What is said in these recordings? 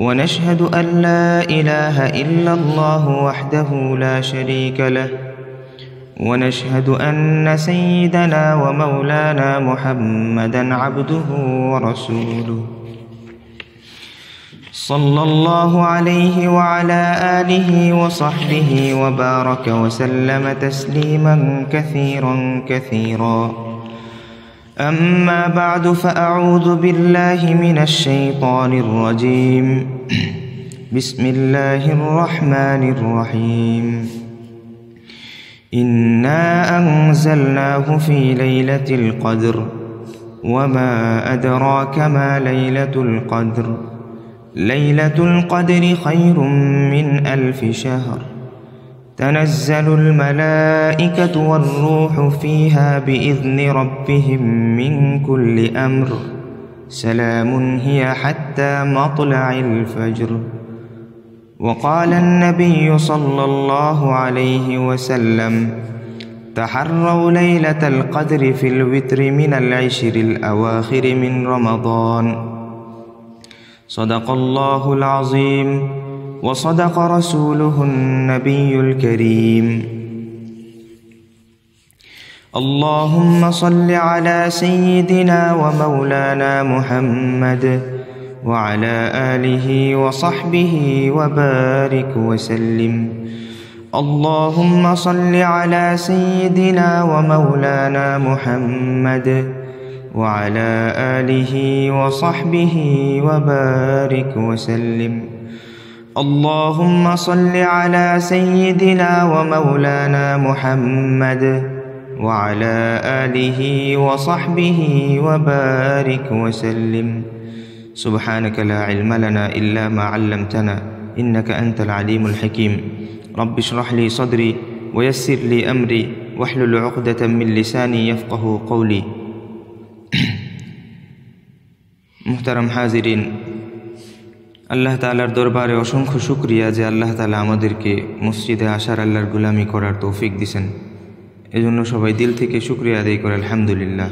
ونشهد أن لا إله إلا الله وحده لا شريك له ونشهد أن سيدنا ومولانا محمدا عبده ورسوله صلى الله عليه وعلى آله وصحبه وبارك وسلم تسليما كثيرا كثيرا أما بعد فأعوذ بالله من الشيطان الرجيم بسم الله الرحمن الرحيم إنا أنزلناه في ليلة القدر وما أدراك ما ليلة القدر ليلة القدر خير من ألف شهر تنزل الملائكة والروح فيها بإذن ربهم من كل أمر سلام هي حتى مطلع الفجر وقال النبي صلى الله عليه وسلم تحروا ليلة القدر في الوتر من العشر الأواخر من رمضان صدق الله العظيم وصدق رسوله النبي الكريم اللهم صل على سيدنا ومولانا محمد وعلى آله وصحبه وبارك وسلم اللهم صل على سيدنا ومولانا محمد وعلى آله وصحبه وبارك وسلم اللهم صل على سيدنا ومولانا محمد وعلى آله وصحبه وبارك وسلم سبحانك لا علم لنا إلا ما علمتنا إنك أنت العليم الحكيم رب اشرح لي صدري ويسر لي أمري واحلل عقدة من لساني يفقه قولي محترم حاضرين আল্লাহ তালার দরবারে অসংখ্য শুক্রিয়া যে আল্লাহ তালা আমাদেরকে মসজিদে আসার আল্লাহর গুলামি করার তৌফিক দিছেন এজন্য সবাই দিল থেকে শুক্রিয়া আদায় করে আলহামদুলিল্লাহ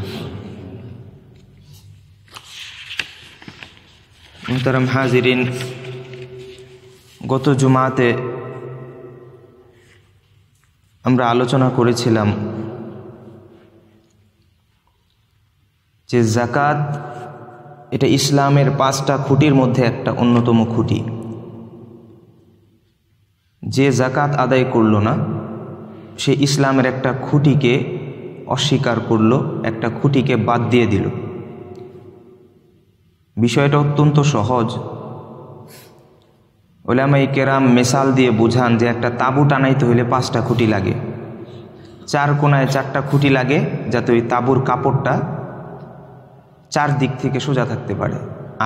মোহতারাম হাজিরিন গত জুমাতে আমরা আলোচনা করেছিলাম যে জাকাত এটা ইসলামের পাঁচটা খুঁটির মধ্যে একটা অন্যতম খুঁটি যে জাকাত আদায় করল না সে ইসলামের একটা খুঁটিকে অস্বীকার করল একটা খুঁটিকে বাদ দিয়ে দিল বিষয়টা অত্যন্ত সহজ ওলামাই কেরাম মেসাল দিয়ে বুঝান যে একটা তাঁবু টানাইতে হইলে পাঁচটা খুঁটি লাগে চার কোনায় চারটা খুঁটি লাগে যাতে ওই তাঁবুর কাপড়টা চার দিক থেকে সোজা থাকতে পারে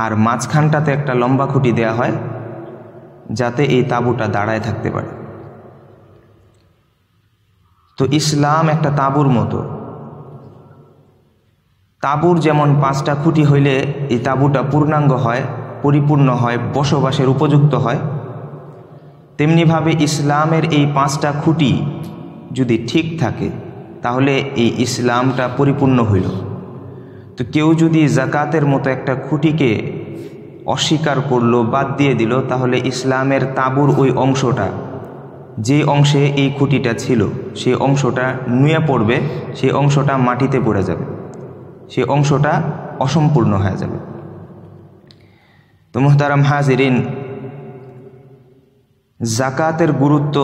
আর মাঝখানটাতে একটা লম্বা খুঁটি দেওয়া হয় যাতে এই তাঁবুটা দাঁড়ায় থাকতে পারে তো ইসলাম একটা তাঁবুর মতো তাঁবুর যেমন পাঁচটা খুঁটি হইলে এই তাঁবুটা পূর্ণাঙ্গ হয় পরিপূর্ণ হয় বসবাসের উপযুক্ত হয় তেমনিভাবে ইসলামের এই পাঁচটা খুঁটি যদি ঠিক থাকে তাহলে এই ইসলামটা পরিপূর্ণ হইল তো কেউ যদি জাকাতের মতো একটা খুঁটিকে অস্বীকার করল বাদ দিয়ে দিল তাহলে ইসলামের তাঁবুর ওই অংশটা যে অংশে এই খুঁটিটা ছিল সেই অংশটা নুয়ে পড়বে সেই অংশটা মাটিতে পড়ে যাবে সেই অংশটা অসম্পূর্ণ হয়ে যাবে তো মোহতারাম হাজিরিন জাকাতের গুরুত্ব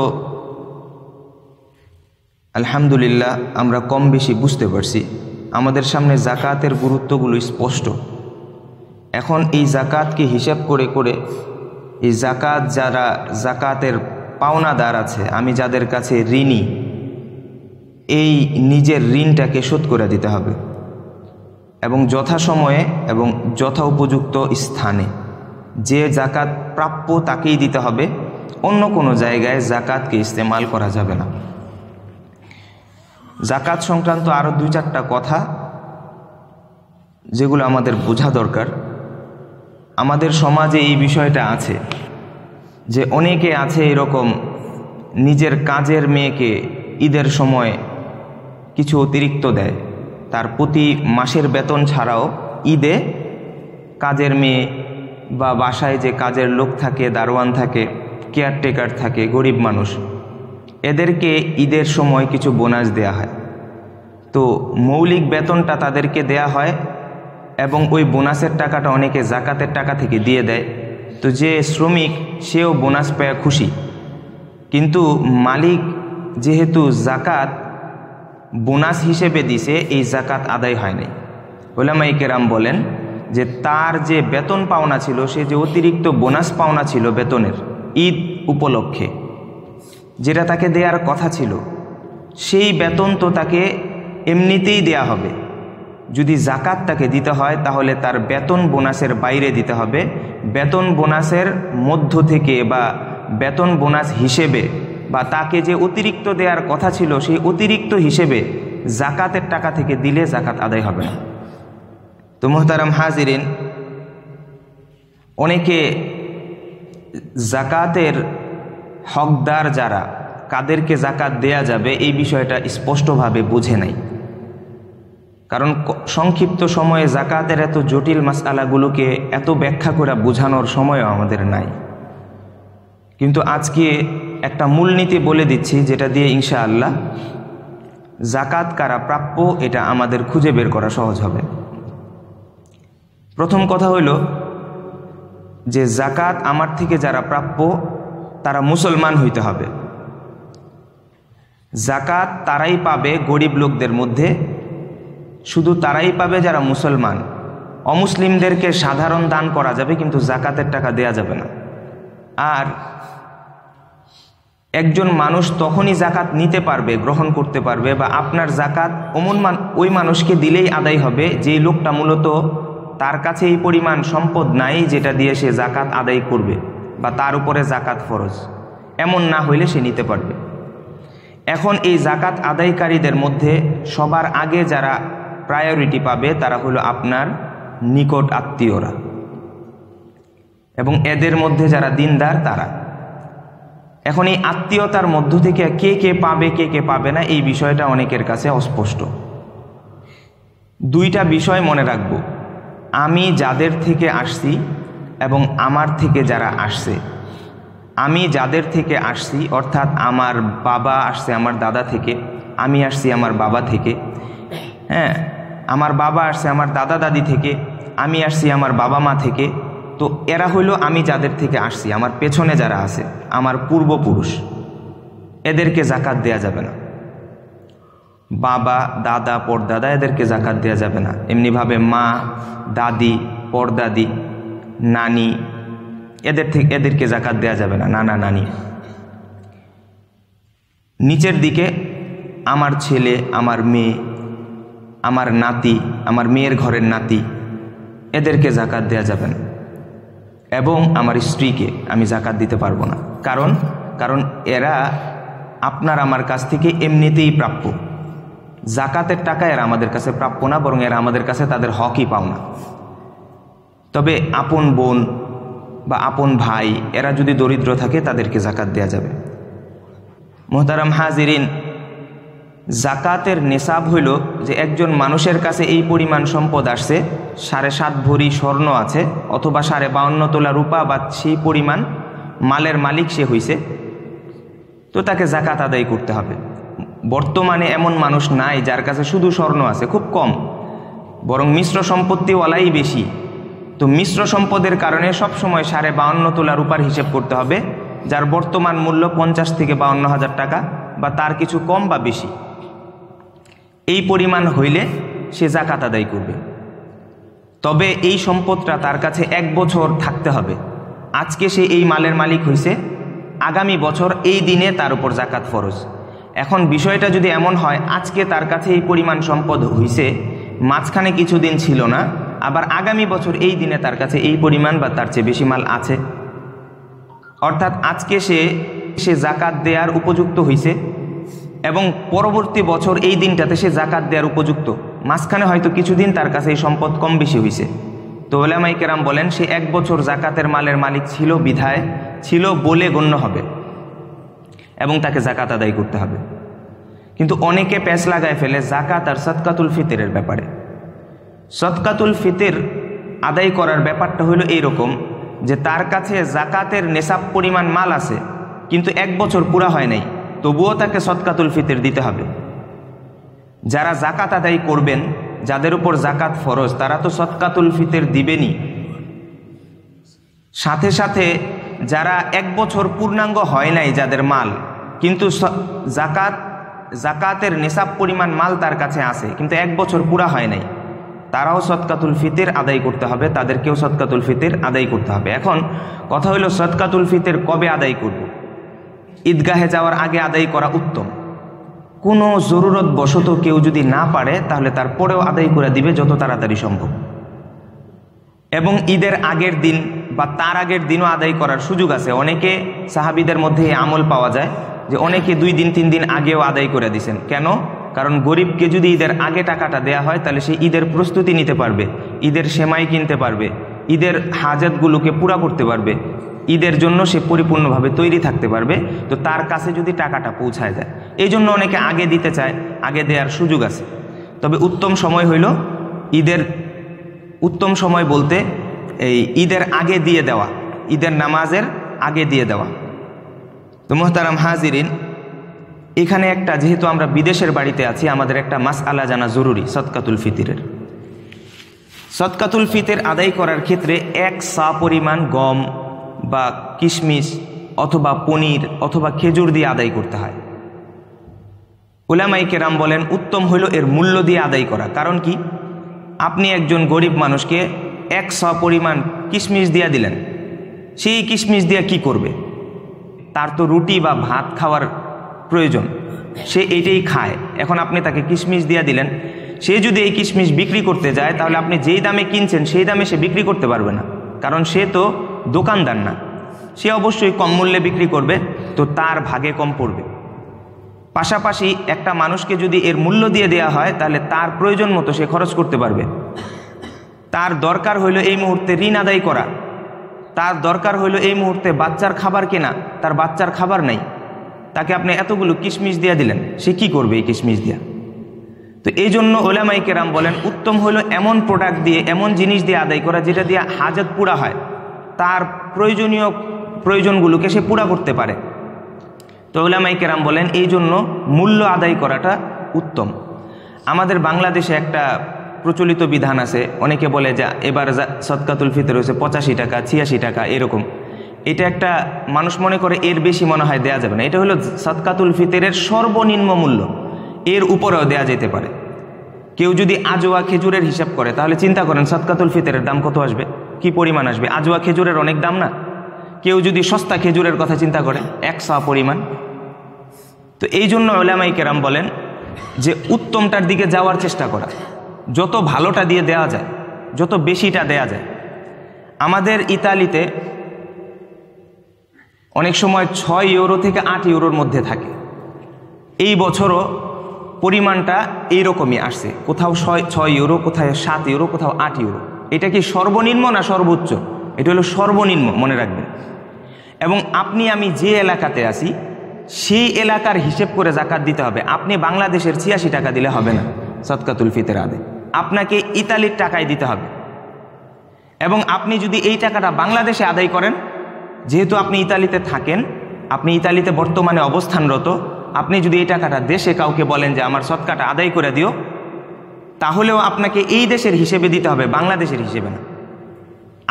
আলহামদুলিল্লাহ আমরা কম বেশি বুঝতে পারছি আমাদের সামনে জাকাতের গুরুত্বগুলো স্পষ্ট এখন এই জাকাতকে হিসাব করে করে এই জাকাত যারা জাকাতের পাওনাদার আছে আমি যাদের কাছে ঋণী এই নিজের ঋণটাকে শোধ করে দিতে হবে এবং যথা সময়ে এবং যথা উপযুক্ত স্থানে যে জাকাত প্রাপ্য তাকেই দিতে হবে অন্য কোনো জায়গায় জাকাতকে ইস্তেমাল করা যাবে না জাকাত সংক্রান্ত আরও দুই চারটা কথা যেগুলো আমাদের বোঝা দরকার আমাদের সমাজে এই বিষয়টা আছে যে অনেকে আছে এরকম নিজের কাজের মেয়েকে ঈদের সময় কিছু অতিরিক্ত দেয় তার প্রতি মাসের বেতন ছাড়াও ঈদে কাজের মেয়ে বা বাসায় যে কাজের লোক থাকে দারোয়ান থাকে কেয়ারটেকার থাকে গরিব মানুষ এদেরকে ঈদের সময় কিছু বোনাস দেয়া হয় তো মৌলিক বেতনটা তাদেরকে দেয়া হয় এবং ওই বোনাসের টাকাটা অনেকে জাকাতের টাকা থেকে দিয়ে দেয় তো যে শ্রমিক সেও বোনাস পায় খুশি কিন্তু মালিক যেহেতু জাকাত বোনাস হিসেবে দিছে এই জাকাত আদায় হয়নি ওলামাই কেরাম বলেন যে তার যে বেতন পাওনা ছিল সে যে অতিরিক্ত বোনাস পাওনা ছিল বেতনের ঈদ উপলক্ষে যেটা তাকে দেওয়ার কথা ছিল সেই বেতন তো তাকে এমনিতেই দেয়া হবে যদি জাকাত তাকে দিতে হয় তাহলে তার বেতন বোনাসের বাইরে দিতে হবে বেতন বোনাসের মধ্য থেকে বা বেতন বোনাস হিসেবে বা তাকে যে অতিরিক্ত দেওয়ার কথা ছিল সেই অতিরিক্ত হিসেবে জাকাতের টাকা থেকে দিলে জাকাত আদায় হবে না তো মোহতারাম হাজিরিন অনেকে জাকাতের হকদার যারা কাদেরকে জাকাত দেয়া যাবে এই বিষয়টা স্পষ্টভাবে বুঝে নাই কারণ সংক্ষিপ্ত সময়ে জাকাতের এত জটিল মাসালাগুলোকে এত ব্যাখ্যা করে বোঝানোর সময়ও আমাদের নাই কিন্তু আজকে একটা মূলনীতি বলে দিচ্ছি যেটা দিয়ে ইনশা আল্লাহ জাকাত কারা প্রাপ্য এটা আমাদের খুঁজে বের করা সহজ হবে প্রথম কথা হইল যে জাকাত আমার থেকে যারা প্রাপ্য তারা মুসলমান হইতে হবে জাকাত তারাই পাবে গরিব লোকদের মধ্যে শুধু তারাই পাবে যারা মুসলমান অমুসলিমদেরকে সাধারণ দান করা যাবে কিন্তু জাকাতের টাকা দেয়া যাবে না আর একজন মানুষ তখনই জাকাত নিতে পারবে গ্রহণ করতে পারবে বা আপনার জাকাত অমন ওই মানুষকে দিলেই আদায় হবে যে লোকটা মূলত তার কাছে এই পরিমাণ সম্পদ নাই যেটা দিয়ে সে জাকাত আদায় করবে বা তার উপরে জাকাত ফরজ এমন না হইলে সে নিতে পারবে এখন এই জাকাত আদায়কারীদের মধ্যে সবার আগে যারা প্রায়োরিটি পাবে তারা হলো আপনার নিকট আত্মীয়রা এবং এদের মধ্যে যারা দিনদার তারা এখন এই আত্মীয়তার মধ্য থেকে কে কে পাবে কে কে পাবে না এই বিষয়টা অনেকের কাছে অস্পষ্ট দুইটা বিষয় মনে রাখব আমি যাদের থেকে আসছি এবং আমার থেকে যারা আসছে আমি যাদের থেকে আসছি অর্থাৎ আমার বাবা আসছে আমার দাদা থেকে আমি আসছি আমার বাবা থেকে হ্যাঁ আমার বাবা আসছে আমার দাদা দাদি থেকে আমি আসছি আমার বাবা মা থেকে তো এরা হইল আমি যাদের থেকে আসছি আমার পেছনে যারা আছে আমার পূর্বপুরুষ এদেরকে জাকাত দেয়া যাবে না বাবা দাদা পরদাদা এদেরকে জাকাত দেয়া যাবে না এমনিভাবে মা দাদি পরদাদি নানি এদের থেকে এদেরকে জাকাত দেওয়া যাবে না নানা নানি নিচের দিকে আমার ছেলে আমার মেয়ে আমার নাতি আমার মেয়ের ঘরের নাতি এদেরকে জাকাত দেওয়া যাবে না এবং আমার স্ত্রীকে আমি জাকাত দিতে পারবো না কারণ কারণ এরা আপনার আমার কাছ থেকে এমনিতেই প্রাপ্য জাকাতের টাকা এরা আমাদের কাছে প্রাপ্য না বরং এরা আমাদের কাছে তাদের হকই পাও না তবে আপন বোন বা আপন ভাই এরা যদি দরিদ্র থাকে তাদেরকে জাকাত দেয়া যাবে মোহতারাম হাজিরিন জাকাতের নেশাব হইল যে একজন মানুষের কাছে এই পরিমাণ সম্পদ আসছে সাড়ে সাত ভরি স্বর্ণ আছে অথবা সাড়ে বাউন্ন তোলা রূপা বা সেই পরিমাণ মালের মালিক সে হইছে তো তাকে জাকাত আদায় করতে হবে বর্তমানে এমন মানুষ নাই যার কাছে শুধু স্বর্ণ আছে খুব কম বরং মিশ্র সম্পত্তিওয়ালাই বেশি তো মিশ্র সম্পদের কারণে সবসময় সাড়ে বাউন্ন তোলা রূপার হিসেব করতে হবে যার বর্তমান মূল্য পঞ্চাশ থেকে বাউন্ন হাজার টাকা বা তার কিছু কম বা বেশি এই পরিমাণ হইলে সে জাকাত আদায় করবে তবে এই সম্পদটা তার কাছে এক বছর থাকতে হবে আজকে সে এই মালের মালিক হয়েছে আগামী বছর এই দিনে তার উপর জাকাত ফরজ এখন বিষয়টা যদি এমন হয় আজকে তার কাছে এই পরিমাণ সম্পদ হয়েছে মাঝখানে কিছুদিন ছিল না আবার আগামী বছর এই দিনে তার কাছে এই পরিমাণ বা তার চেয়ে বেশি মাল আছে অর্থাৎ আজকে সে সে জাকাত দেওয়ার উপযুক্ত হয়েছে এবং পরবর্তী বছর এই দিনটাতে সে জাকাত দেওয়ার উপযুক্ত মাঝখানে হয়তো কিছুদিন তার কাছে এই সম্পদ কম বেশি হয়েছে তো ওলামাই কেরাম বলেন সে এক বছর জাকাতের মালের মালিক ছিল বিধায় ছিল বলে গণ্য হবে এবং তাকে জাকাত আদায় করতে হবে কিন্তু অনেকে প্যাঁচ লাগায় ফেলে জাকাত আর সৎকাতুল ফিতরের ব্যাপারে সৎকাতুল ফিতের আদায় করার ব্যাপারটা হলো এইরকম যে তার কাছে জাকাতের নেশাব পরিমাণ মাল আছে কিন্তু এক বছর পুরা হয় নাই তবুও তাকে সৎকাতুল ফিতের দিতে হবে যারা জাকাত আদায় করবেন যাদের উপর জাকাত ফরজ তারা তো সৎকাতুল ফিতের দিবেনই সাথে সাথে যারা এক বছর পূর্ণাঙ্গ হয় নাই যাদের মাল কিন্তু জাকাত জাকাতের নেশাব পরিমাণ মাল তার কাছে আছে কিন্তু এক বছর পুরা হয় নাই তারাও সৎকাতুল ফিতের আদায় করতে হবে তাদেরকেও সৎকাতুল ফিতের আদায় করতে হবে এখন কথা হলো সৎকাতুল ফিতের কবে আদায় করব ঈদগাহে যাওয়ার আগে আদায় করা উত্তম কোনো জরুরত বশত কেউ যদি না পারে তাহলে তারপরেও আদায় করে দিবে যত তাড়াতাড়ি সম্ভব এবং ঈদের আগের দিন বা তার আগের দিনও আদায় করার সুযোগ আছে অনেকে সাহাবিদের মধ্যে আমল পাওয়া যায় যে অনেকে দুই দিন তিন দিন আগেও আদায় করে দিছেন কেন কারণ গরিবকে যদি ঈদের আগে টাকাটা দেয়া হয় তাহলে সে ঈদের প্রস্তুতি নিতে পারবে ঈদের সেমাই কিনতে পারবে ঈদের হাজাতগুলোকে পুরা করতে পারবে ঈদের জন্য সে পরিপূর্ণভাবে তৈরি থাকতে পারবে তো তার কাছে যদি টাকাটা পৌঁছায় যায় এই জন্য অনেকে আগে দিতে চায় আগে দেওয়ার সুযোগ আছে তবে উত্তম সময় হইল ঈদের উত্তম সময় বলতে এই ঈদের আগে দিয়ে দেওয়া ঈদের নামাজের আগে দিয়ে দেওয়া তো মোহতারাম হাজিরিন এখানে একটা যেহেতু আমরা বিদেশের বাড়িতে আছি আমাদের একটা মাস আলা জানা জরুরি সৎকাতুল ফিতিরের সৎকাতুল ফিতের আদায় করার ক্ষেত্রে এক সা পরিমাণ গম বা কিশমিশ অথবা পনির অথবা খেজুর দিয়ে আদায় করতে হয় ওলামাইকে রাম বলেন উত্তম হইল এর মূল্য দিয়ে আদায় করা কারণ কি আপনি একজন গরিব মানুষকে এক স পরিমাণ কিশমিশ দিয়া দিলেন সেই কিশমিশ দিয়া কি করবে তার তো রুটি বা ভাত খাওয়ার প্রয়োজন সে এইটাই খায় এখন আপনি তাকে কিশমিশ দিয়ে দিলেন সে যদি এই কিশমিশ বিক্রি করতে যায় তাহলে আপনি যেই দামে কিনছেন সেই দামে সে বিক্রি করতে পারবে না কারণ সে তো দোকানদার না সে অবশ্যই কম মূল্যে বিক্রি করবে তো তার ভাগে কম পড়বে পাশাপাশি একটা মানুষকে যদি এর মূল্য দিয়ে দেয়া হয় তাহলে তার প্রয়োজন মতো সে খরচ করতে পারবে তার দরকার হইল এই মুহূর্তে ঋণ আদায় করা তার দরকার হইল এই মুহূর্তে বাচ্চার খাবার কেনা তার বাচ্চার খাবার নেই তাকে আপনি এতগুলো কিশমিশ দিয়া দিলেন সে কি করবে এই কিশমিশ দিয়া তো এই জন্য ওলামাই কেরাম বলেন উত্তম হলো এমন প্রোডাক্ট দিয়ে এমন জিনিস দিয়ে আদায় করা যেটা দিয়ে হাজত পুরা হয় তার প্রয়োজনীয় প্রয়োজনগুলোকে সে পুরা করতে পারে তো ওলামাই কেরাম বলেন এই জন্য মূল্য আদায় করাটা উত্তম আমাদের বাংলাদেশে একটা প্রচলিত বিধান আছে অনেকে বলে যা এবার সৎকাতুল ফিতর হয়েছে পঁচাশি টাকা ছিয়াশি টাকা এরকম এটা একটা মানুষ মনে করে এর বেশি মনে হয় দেয়া যাবে না এটা হলো সাদকাতুল ফিতরের সর্বনিম্ন মূল্য এর উপরেও দেয়া যেতে পারে কেউ যদি আজোয়া খেজুরের হিসাব করে তাহলে চিন্তা করেন সাদকাতুল ফিতরের দাম কত আসবে কি পরিমাণ আসবে আজোয়া খেজুরের অনেক দাম না কেউ যদি সস্তা খেজুরের কথা চিন্তা করে এক সা পরিমাণ তো এই জন্য ওলামাই কেরাম বলেন যে উত্তমটার দিকে যাওয়ার চেষ্টা করা যত ভালোটা দিয়ে দেয়া যায় যত বেশিটা দেয়া যায় আমাদের ইতালিতে অনেক সময় ছয় ইউরো থেকে আট ইউরোর মধ্যে থাকে এই বছরও পরিমাণটা এইরকমই আসছে কোথাও ছয় ছয় ইউরো কোথায় সাত ইউরো কোথাও আট ইউরো এটা কি সর্বনিম্ন না সর্বোচ্চ এটা হলো সর্বনিম্ন মনে রাখবেন এবং আপনি আমি যে এলাকাতে আছি সেই এলাকার হিসেব করে জাকাত দিতে হবে আপনি বাংলাদেশের ছিয়াশি টাকা দিলে হবে না সৎকাতুল ফিতের আদে আপনাকে ইতালির টাকায় দিতে হবে এবং আপনি যদি এই টাকাটা বাংলাদেশে আদায় করেন যেহেতু আপনি ইতালিতে থাকেন আপনি ইতালিতে বর্তমানে অবস্থানরত আপনি যদি এই টাকাটা দেশে কাউকে বলেন যে আমার সৎকাটা আদায় করে দিও তাহলেও আপনাকে এই দেশের হিসেবে দিতে হবে বাংলাদেশের হিসেবে না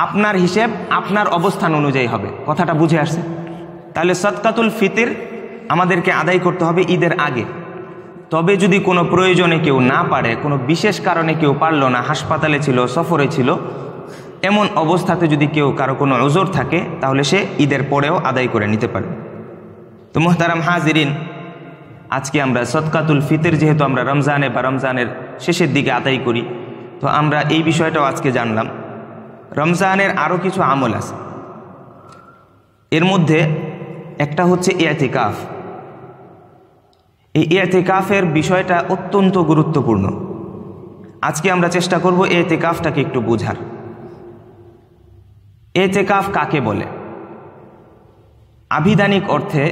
আপনার হিসেব আপনার অবস্থান অনুযায়ী হবে কথাটা বুঝে আসছে তাহলে সৎকাতুল ফিতির আমাদেরকে আদায় করতে হবে ঈদের আগে তবে যদি কোনো প্রয়োজনে কেউ না পারে কোনো বিশেষ কারণে কেউ পারল না হাসপাতালে ছিল সফরে ছিল এমন অবস্থাতে যদি কেউ কারো কোনো ওজোর থাকে তাহলে সে ঈদের পরেও আদায় করে নিতে পারে তো মোহতারাম হাজিরিন আজকে আমরা সৎকাতুল ফিতের যেহেতু আমরা রমজানে বা রমজানের শেষের দিকে আদায় করি তো আমরা এই বিষয়টাও আজকে জানলাম রমজানের আরও কিছু আমল আছে এর মধ্যে একটা হচ্ছে কাফ এই কাফের বিষয়টা অত্যন্ত গুরুত্বপূর্ণ আজকে আমরা চেষ্টা করব কাফটাকে একটু বোঝার এতেকাফ কাকে বলে আভিধানিক অর্থে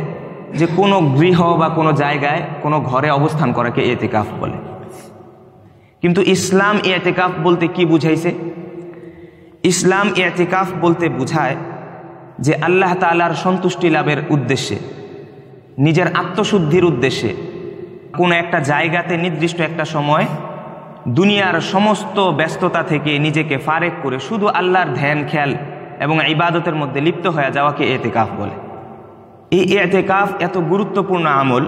যে কোনো গৃহ বা কোনো জায়গায় কোনো ঘরে অবস্থান করাকে এতেকাফ বলে কিন্তু ইসলাম এতেকাফ বলতে কি বুঝাইছে ইসলাম এতেকাফ বলতে বুঝায় যে আল্লাহ তালার সন্তুষ্টি লাভের উদ্দেশ্যে নিজের আত্মশুদ্ধির উদ্দেশ্যে কোনো একটা জায়গাতে নির্দিষ্ট একটা সময় দুনিয়ার সমস্ত ব্যস্ততা থেকে নিজেকে ফারেক করে শুধু আল্লাহর ধ্যান খেয়াল এবং ইবাদতের মধ্যে লিপ্ত হয়ে যাওয়াকে এতেকাফ বলে এই এতেকাফ এত গুরুত্বপূর্ণ আমল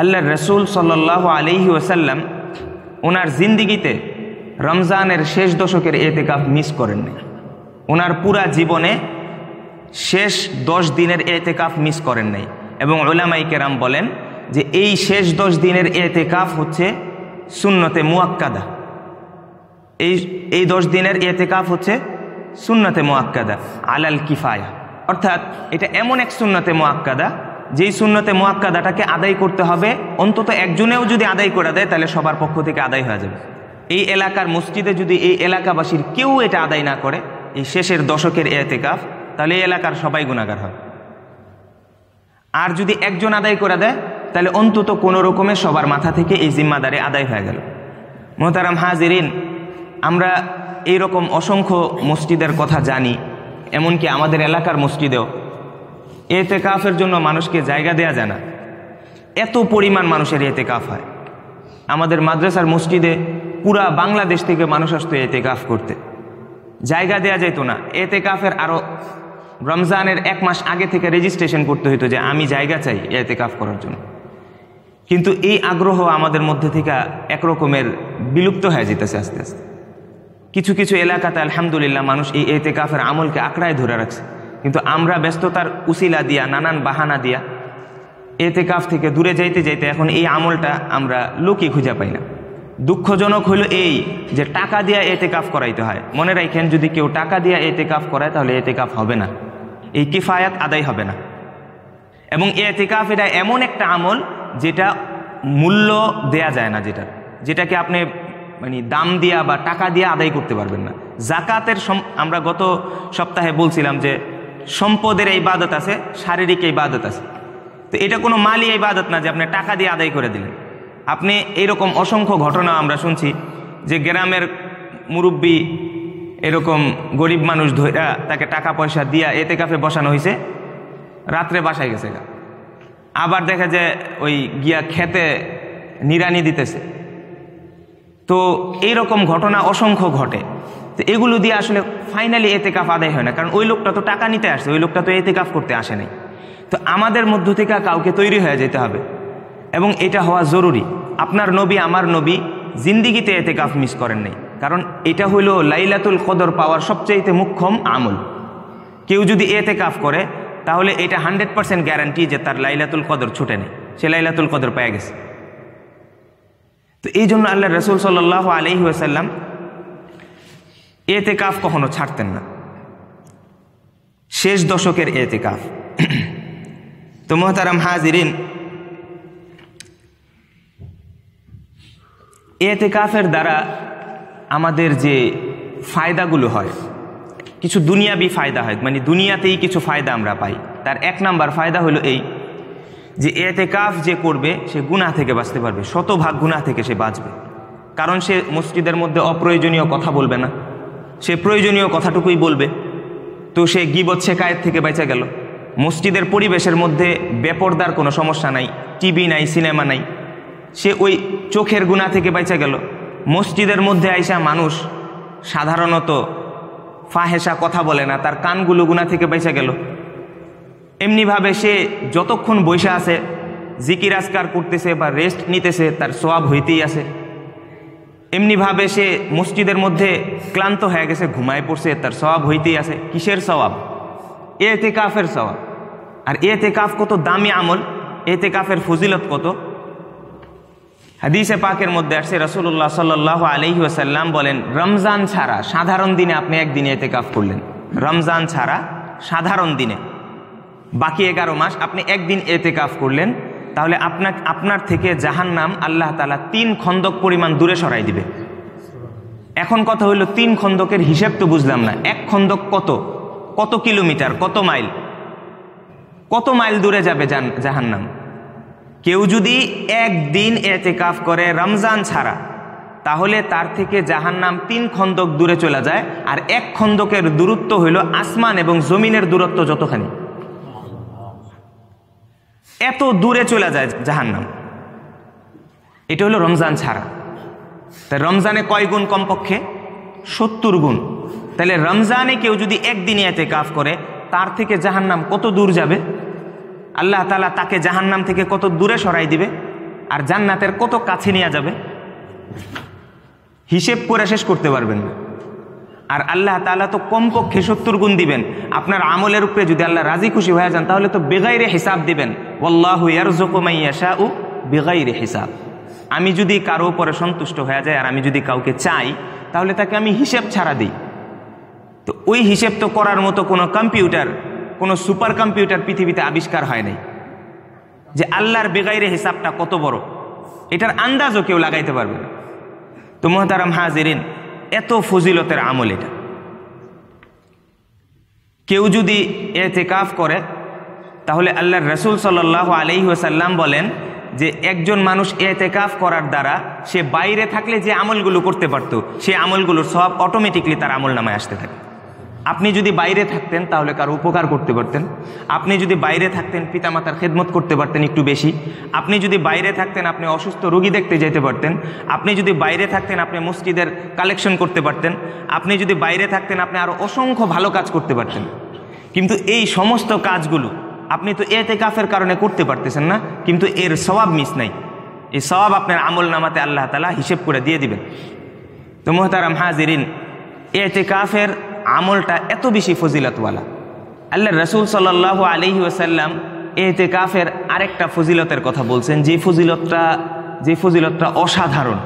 আল্লাহ রসুল সাল্লাহ আলহি ওসাল্লাম ওনার জিন্দিগিতে রমজানের শেষ দশকের এতেকাফ মিস করেন নাই ওনার পুরা জীবনে শেষ দশ দিনের এতেকাফ মিস করেন নাই এবং ওলামাই কেরাম বলেন যে এই শেষ দশ দিনের এতেকাফ হচ্ছে শূন্যতে মুয়াক্কাদা এই এই দশ দিনের এতেকাফ হচ্ছে সুন্নতে মোয়াক্কাদা আলাল কিফায়া অর্থাৎ এটা এমন এক সুন্নাতে মোয়াক্কাদা যেই সুন্নতে মোয়াক্কাদাটাকে আদায় করতে হবে অন্তত একজনেও যদি আদায় করে দেয় তাহলে সবার পক্ষ থেকে আদায় হয়ে যাবে এই এলাকার মসজিদে যদি এই এলাকাবাসীর কেউ এটা আদায় না করে এই শেষের দশকের এতেকাফ তাহলে এই এলাকার সবাই গুণাগার হয় আর যদি একজন আদায় করে দেয় তাহলে অন্তত কোনো রকমের সবার মাথা থেকে এই জিম্মাদারে আদায় হয়ে গেল মোহতারাম হাজিরিন আমরা এইরকম অসংখ্য মসজিদের কথা জানি এমনকি আমাদের এলাকার মসজিদেও এতে কাফের জন্য মানুষকে জায়গা দেয়া যায় না এত পরিমাণ মানুষের এতে কাফ হয় আমাদের মাদ্রাসার মসজিদে পুরা বাংলাদেশ থেকে মানুষ আসতো এতে কাফ করতে জায়গা দেয়া যেত না এতে কাফের আরও রমজানের এক মাস আগে থেকে রেজিস্ট্রেশন করতে হইতো যে আমি জায়গা চাই এতে কাফ করার জন্য কিন্তু এই আগ্রহ আমাদের মধ্যে থেকে একরকমের বিলুপ্ত হয়ে যেতেছে আস্তে আস্তে কিছু কিছু এলাকাতে আলহামদুলিল্লাহ মানুষ এই এতেকাফের আমলকে আঁকড়ায় ধরে রাখছে কিন্তু আমরা ব্যস্ততার উসিলা দিয়া নানান বাহানা দিয়া এতেকাফ থেকে দূরে যাইতে যাইতে এখন এই আমলটা আমরা লোকই খুঁজে পাই না দুঃখজনক হলো এই যে টাকা দিয়া এতেকাফ করাইতে হয় মনে রাখেন যদি কেউ টাকা দিয়া এতেকাফ করায় তাহলে এতেকাফ হবে না এই কিফায়াত আদায় হবে না এবং এতেকাফ এটা এমন একটা আমল যেটা মূল্য দেয়া যায় না যেটা যেটাকে আপনি মানে দাম দিয়া বা টাকা দিয়ে আদায় করতে পারবেন না জাকাতের আমরা গত সপ্তাহে বলছিলাম যে সম্পদের এই বাদত আছে শারীরিক এই বাদত আছে তো এটা কোনো মালি এই বাদত না যে আপনি টাকা দিয়ে আদায় করে দিলেন আপনি এরকম অসংখ্য ঘটনা আমরা শুনছি যে গ্রামের মুরব্বী এরকম গরিব মানুষ ধৈরা তাকে টাকা পয়সা দিয়া এতে কাফে বসানো হয়েছে রাত্রে বাসায় গেছে আবার দেখা যায় ওই গিয়া খেতে নিরানি দিতেছে তো এই রকম ঘটনা অসংখ্য ঘটে তো এগুলো দিয়ে আসলে ফাইনালি এতেকাফ আদায় হয় না কারণ ওই লোকটা তো টাকা নিতে আসছে ওই লোকটা তো এতেকাফ করতে আসে নাই তো আমাদের মধ্য থেকে কাউকে তৈরি হয়ে যেতে হবে এবং এটা হওয়া জরুরি আপনার নবী আমার নবী জিন্দিগিতে এতেকাফ মিস করেন নাই কারণ এটা হইল লাইলাতুল কদর পাওয়ার সবচেয়েতে মুখ্যম আমল কেউ যদি এতে কাফ করে তাহলে এটা হান্ড্রেড পার্সেন্ট গ্যারান্টি যে তার লাইলাতুল কদর ছুটে নেই সে লাইলাতুল কদর পেয়ে গেছে তো এই জন্য আল্লাহ রসুল সাল্লাহ আলহি আসাল্লাম এতে কাফ কখনো ছাড়তেন না শেষ দশকের এতে কাফ তো মোহতারাম হাজিরিন এতে কাফের দ্বারা আমাদের যে ফায়দাগুলো হয় কিছু দুনিয়াবি ফায়দা হয় মানে দুনিয়াতেই কিছু ফায়দা আমরা পাই তার এক নাম্বার ফায়দা হলো এই যে এতে কাফ যে করবে সে গুণা থেকে বাঁচতে পারবে শতভাগ গুণা থেকে সে বাঁচবে কারণ সে মসজিদের মধ্যে অপ্রয়োজনীয় কথা বলবে না সে প্রয়োজনীয় কথাটুকুই বলবে তো সে গিবত কায়ের থেকে বেঁচে গেল মসজিদের পরিবেশের মধ্যে বেপরদার কোনো সমস্যা নাই টিভি নাই সিনেমা নাই সে ওই চোখের গুণা থেকে বেঁচে গেল মসজিদের মধ্যে আইসা মানুষ সাধারণত ফাহেসা কথা বলে না তার কানগুলো গুণা থেকে বেঁচে গেল এমনিভাবে সে যতক্ষণ বৈশা আছে জিকির আজকার করতেছে বা রেস্ট নিতেছে তার সোয়াব হইতেই আছে এমনিভাবে সে মসজিদের মধ্যে ক্লান্ত হয়ে গেছে ঘুমায় পড়ছে তার সবাব হইতেই আছে কিসের সবাব এতে কাফের সবাব আর এতে কাফ কত দামি আমল এতে কাফের ফজিলত কত হাদিসে পাকের মধ্যে আসছে রসুল্লাহ সাল আলহি আসাল্লাম বলেন রমজান ছাড়া সাধারণ দিনে আপনি একদিনে এতে কাফ করলেন রমজান ছাড়া সাধারণ দিনে বাকি এগারো মাস আপনি একদিন এতেকাফ করলেন তাহলে আপনার আপনার থেকে জাহান নাম আল্লাহ তালা তিন খন্দক পরিমাণ দূরে সরাই দিবে এখন কথা হইল তিন খন্দকের হিসেব তো বুঝলাম না এক খন্দক কত কত কিলোমিটার কত মাইল কত মাইল দূরে যাবে জাহান্নাম কেউ যদি একদিন এতেকাফ করে রমজান ছাড়া তাহলে তার থেকে জাহান্নাম তিন খন্দক দূরে চলে যায় আর এক খন্দকের দূরত্ব হইল আসমান এবং জমিনের দূরত্ব যতখানি এত দূরে চলে যায় জাহান্নাম এটা হলো রমজান ছাড়া তাই রমজানে কয় গুণ কমপক্ষে সত্তর গুণ তাহলে রমজানে কেউ যদি একদিনে এতে কাফ করে তার থেকে জাহান্নাম কত দূর যাবে আল্লাহ তালা তাকে জাহান্নাম থেকে কত দূরে সরাই দিবে আর জান্নাতের কত কাছে নেওয়া যাবে হিসেব করে শেষ করতে পারবেন না আর আল্লাহ তালা তো কমপক্ষে সত্তর গুণ দিবেন আপনার আমলের উপরে যদি আল্লাহ রাজি খুশি হয়ে যান তাহলে তো বেগাইরে হিসাব দিবেন ওল্লাহ ইয়ারজোকমাইয়াশা ও বেগাইরে হিসাব আমি যদি কারো উপরে সন্তুষ্ট হয়ে যায় আর আমি যদি কাউকে চাই তাহলে তাকে আমি হিসেব ছাড়া দিই তো ওই হিসেব তো করার মতো কোনো কম্পিউটার কোনো সুপার কম্পিউটার পৃথিবীতে আবিষ্কার হয় নাই যে আল্লাহর বেগাইরে হিসাবটা কত বড় এটার আন্দাজও কেউ লাগাইতে পারবে না তো মহতারাম হাজিরিন এত ফজিলতের আমল এটা কেউ যদি এতেকাফ করে তাহলে আল্লাহ রসুল সাল্লাহ আলি ওসাল্লাম বলেন যে একজন মানুষ এতেকাফ করার দ্বারা সে বাইরে থাকলে যে আমলগুলো করতে পারত সে আমলগুলোর সব অটোমেটিকলি তার আমল নামায় আসতে থাকে আপনি যদি বাইরে থাকতেন তাহলে কারো উপকার করতে পারতেন আপনি যদি বাইরে থাকতেন পিতামাতার খেদমত করতে পারতেন একটু বেশি আপনি যদি বাইরে থাকতেন আপনি অসুস্থ রোগী দেখতে যেতে পারতেন আপনি যদি বাইরে থাকতেন আপনি মসজিদের কালেকশন করতে পারতেন আপনি যদি বাইরে থাকতেন আপনি আরও অসংখ্য ভালো কাজ করতে পারতেন কিন্তু এই সমস্ত কাজগুলো আপনি তো এতে কাফের কারণে করতে পারতেছেন না কিন্তু এর স্বভাব মিস নাই এই স্বভাব আপনার আমল নামাতে আল্লাহ তালা হিসেব করে দিয়ে দিবেন তো মোহতারাম হাজিরিন এতে কাফের আমলটা এত বেশি ফজিলতওয়ালা আল্লাহ রসুল সাল্লাহ আলহি ওসাল্লাম এতে কাফের আরেকটা ফজিলতের কথা বলছেন যে ফজিলতটা যে ফজিলতটা অসাধারণ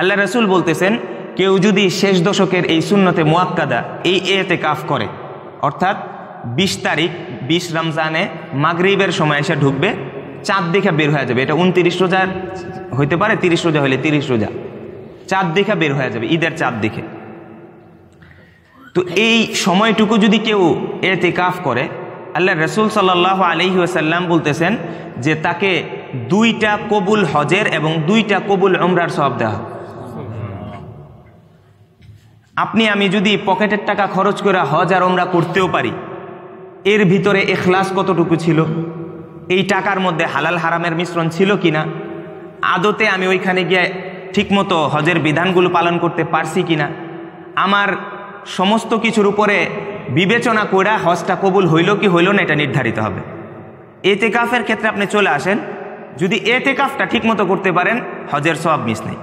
আল্লাহ রসুল বলতেছেন কেউ যদি শেষ দশকের এই শূন্যতে মোয়াক্কাদা এই এতে কাফ করে অর্থাৎ বিশ তারিখ বিশ রমজানে মাগরীবের সময় এসে ঢুকবে চাঁদ দেখে বের হয়ে যাবে এটা উনতিরিশ রোজার হইতে পারে তিরিশ রোজা হইলে তিরিশ রোজা চাঁদ দেখে বের হয়ে যাবে ঈদের চাঁদ দেখে তো এই সময়টুকু যদি কেউ এতে কাফ করে আল্লাহ রসুল সাল্লাহ আলহি সাল্লাম বলতেছেন যে তাকে দুইটা কবুল হজের এবং দুইটা কবুল অমরার সব দেওয়া আপনি আমি যদি পকেটের টাকা খরচ করে হজ আর ওমরা করতেও পারি এর ভিতরে এখলাস কতটুকু ছিল এই টাকার মধ্যে হালাল হারামের মিশ্রণ ছিল কি না আদতে আমি ওইখানে গিয়ে ঠিকমতো হজের বিধানগুলো পালন করতে পারছি কি না আমার সমস্ত কিছুর উপরে বিবেচনা করে হজটা কবুল হইল কি হইল না এটা নির্ধারিত হবে এতেকাফের ক্ষেত্রে আপনি চলে আসেন যদি এতেকাফটা ঠিকমতো করতে পারেন হজের সব মিস নেই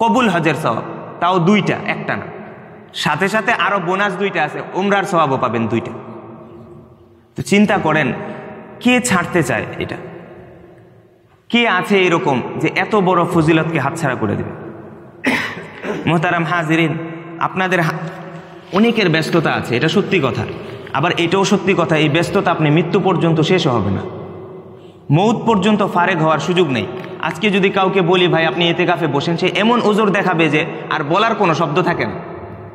কবুল হজের সবাব তাও দুইটা একটা না সাথে সাথে আরও বোনাস দুইটা আছে উমরার স্বভাবও পাবেন দুইটা তো চিন্তা করেন কে ছাড়তে চায় এটা কে আছে এরকম যে এত বড় ফজিলতকে হাতছাড়া করে দেবে মোহতারাম হাজিরিন আপনাদের অনেকের ব্যস্ততা আছে এটা সত্যি কথা আবার এটাও সত্যি কথা এই ব্যস্ততা আপনি মৃত্যু পর্যন্ত শেষ হবে না মৌত পর্যন্ত ফারেক হওয়ার সুযোগ নেই আজকে যদি কাউকে বলি ভাই আপনি এতে কাফে বসেন সে এমন ওজোর দেখাবে যে আর বলার কোনো শব্দ থাকে না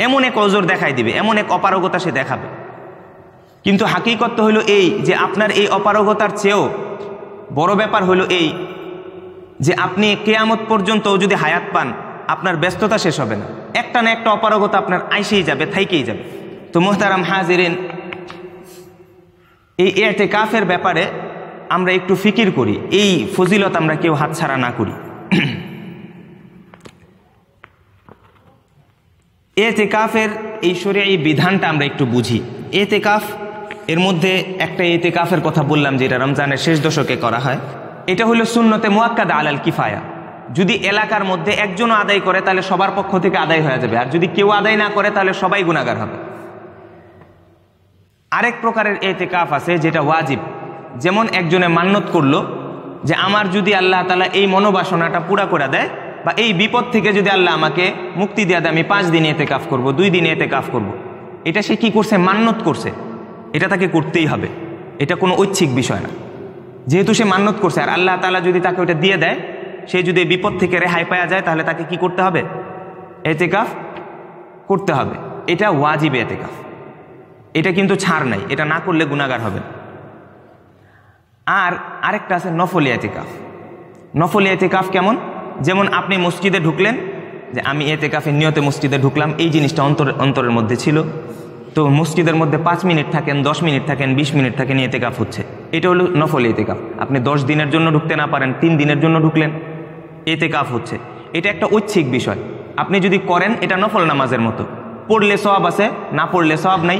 এমন এক ওজোর দেখাই দিবে এমন এক অপারগতা সে দেখাবে কিন্তু হাকিকত হইল এই যে আপনার এই অপারগতার চেয়েও বড় ব্যাপার হলো এই যে আপনি কেয়ামত পর্যন্ত যদি হায়াত পান আপনার ব্যস্ততা শেষ হবে না একটা না একটা অপারগতা আপনার আইসেই যাবে থাইকেই যাবে তো মোহতারাম হাজিরেন এই এতে কাফের ব্যাপারে আমরা একটু ফিকির করি এই ফজিলত আমরা কেউ হাতছাড়া না করি এতে কাফের এই শরীর এই বিধানটা আমরা একটু বুঝি এতে কাফ এর মধ্যে একটা এতে কাফের কথা বললাম যেটা রমজানের শেষ দশকে করা হয় এটা হলো শূন্যতে মোয়াক্কাদা আলাল কিফায়া যদি এলাকার মধ্যে একজনও আদায় করে তাহলে সবার পক্ষ থেকে আদায় হয়ে যাবে আর যদি কেউ আদায় না করে তাহলে সবাই গুণাগার হবে আরেক প্রকারের এতে কাফ আছে যেটা ওয়াজিব যেমন একজনে মান্যত করলো যে আমার যদি আল্লাহ তালা এই মনোবাসনাটা পুরা করে দেয় বা এই বিপদ থেকে যদি আল্লাহ আমাকে মুক্তি দেওয়া দেয় আমি পাঁচ দিনে এতে কাফ করবো দুই দিনে এতে কাফ করবো এটা সে কি করছে মান্যত করছে এটা তাকে করতেই হবে এটা কোনো ঐচ্ছিক বিষয় না যেহেতু সে মান্যত করছে আর আল্লাহ তালা যদি তাকে ওটা দিয়ে দেয় সে যদি বিপদ থেকে রেহাই পাওয়া যায় তাহলে তাকে কি করতে হবে এতেকাফ করতে হবে এটা ওয়াজিব এতেকাফ এটা কিন্তু ছাড় নাই এটা না করলে গুণাগার হবে আর আরেকটা আছে নফল এতেকাফ নফল এতেকাফ কেমন যেমন আপনি মসজিদে ঢুকলেন যে আমি এতেকাফে নিয়তে মসজিদে ঢুকলাম এই জিনিসটা অন্তর অন্তরের মধ্যে ছিল তো মসজিদের মধ্যে পাঁচ মিনিট থাকেন দশ মিনিট থাকেন বিশ মিনিট থাকেন এতেকাফ হচ্ছে এটা হলো নফল এতেকাফ আপনি দশ দিনের জন্য ঢুকতে না পারেন তিন দিনের জন্য ঢুকলেন এতে কাফ হচ্ছে এটা একটা ঐচ্ছিক বিষয় আপনি যদি করেন এটা নফল নামাজের মতো পড়লে সব আছে না পড়লে সব নাই